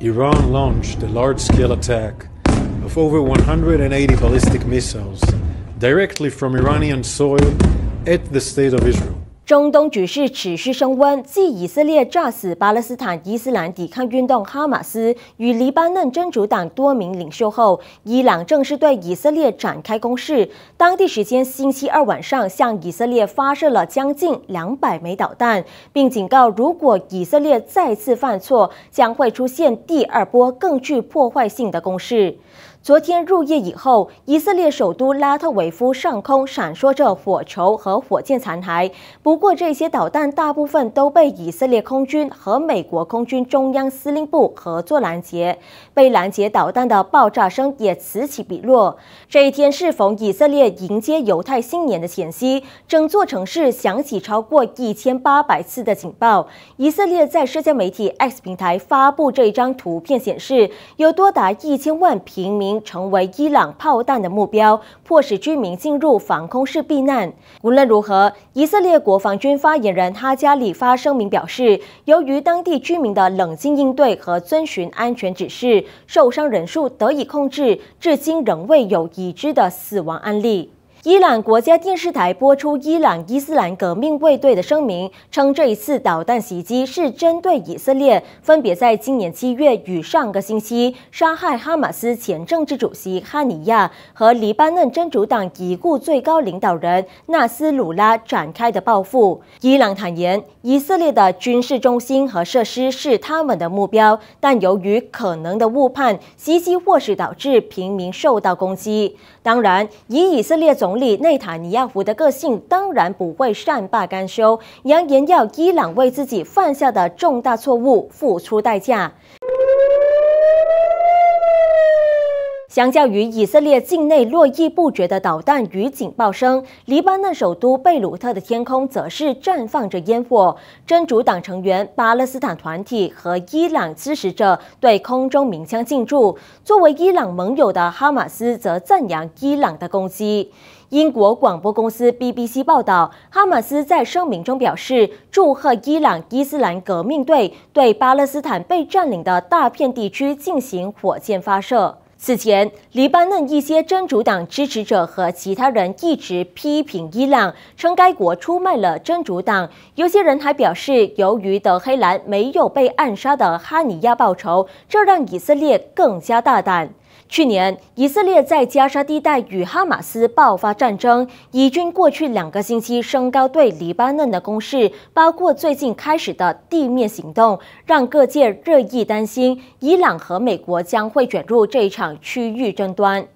Iran launched a large-scale attack of over 180 ballistic missiles directly from Iranian soil at the State of Israel. 中东局势持续升温。继以色列炸死巴勒斯坦伊斯兰抵抗运动（哈马斯）与黎巴嫩真主党多名领袖后，伊朗正式对以色列展开攻势。当地时间星期二晚上，向以色列发射了将近两百枚导弹，并警告，如果以色列再次犯错，将会出现第二波更具破坏性的攻势。昨天入夜以后，以色列首都拉特维夫上空闪烁着火球和火箭残骸。不过，这些导弹大部分都被以色列空军和美国空军中央司令部合作拦截。被拦截导弹的爆炸声也此起彼落。这一天是逢以色列迎接犹太新年的前夕，整座城市响起超过一千八百次的警报。以色列在社交媒体 X 平台发布这一张图片，显示有多达一千万平民。成为伊朗炮弹的目标，迫使居民进入防空室避难。无论如何，以色列国防军发言人哈加里发声明表示，由于当地居民的冷静应对和遵循安全指示，受伤人数得以控制，至今仍未有已知的死亡案例。伊朗国家电视台播出伊朗伊斯兰革命卫队的声明称，这一次导弹袭击是针对以色列，分别在今年七月与上个星期杀害哈马斯前政治主席哈尼亚和黎巴嫩真主党已故最高领导人纳斯鲁拉展开的报复。伊朗坦言，以色列的军事中心和设施是他们的目标，但由于可能的误判，袭击或是导致平民受到攻击。当然，以以色列总。内塔尼亚胡的个性当然不会善罢甘休，扬言要伊朗为自己犯下的重大错误付出代价。相较于以色列境内络绎不绝的导弹与警报声，黎巴嫩首都贝鲁特的天空则是绽放着烟火。真主党成员、巴勒斯坦团体和伊朗支持者对空中鸣枪庆祝。作为伊朗盟友的哈马斯则赞扬伊朗的攻击。英国广播公司 BBC 报道，哈马斯在声明中表示祝贺伊朗伊斯兰革命队对巴勒斯坦被占领的大片地区进行火箭发射。此前，黎巴嫩一些真主党支持者和其他人一直批评伊朗，称该国出卖了真主党。有些人还表示，由于德黑兰没有被暗杀的哈尼亚报仇，这让以色列更加大胆。去年，以色列在加沙地带与哈马斯爆发战争。以军过去两个星期升高对黎巴嫩的攻势，包括最近开始的地面行动，让各界热议担心，伊朗和美国将会卷入这一场区域争端。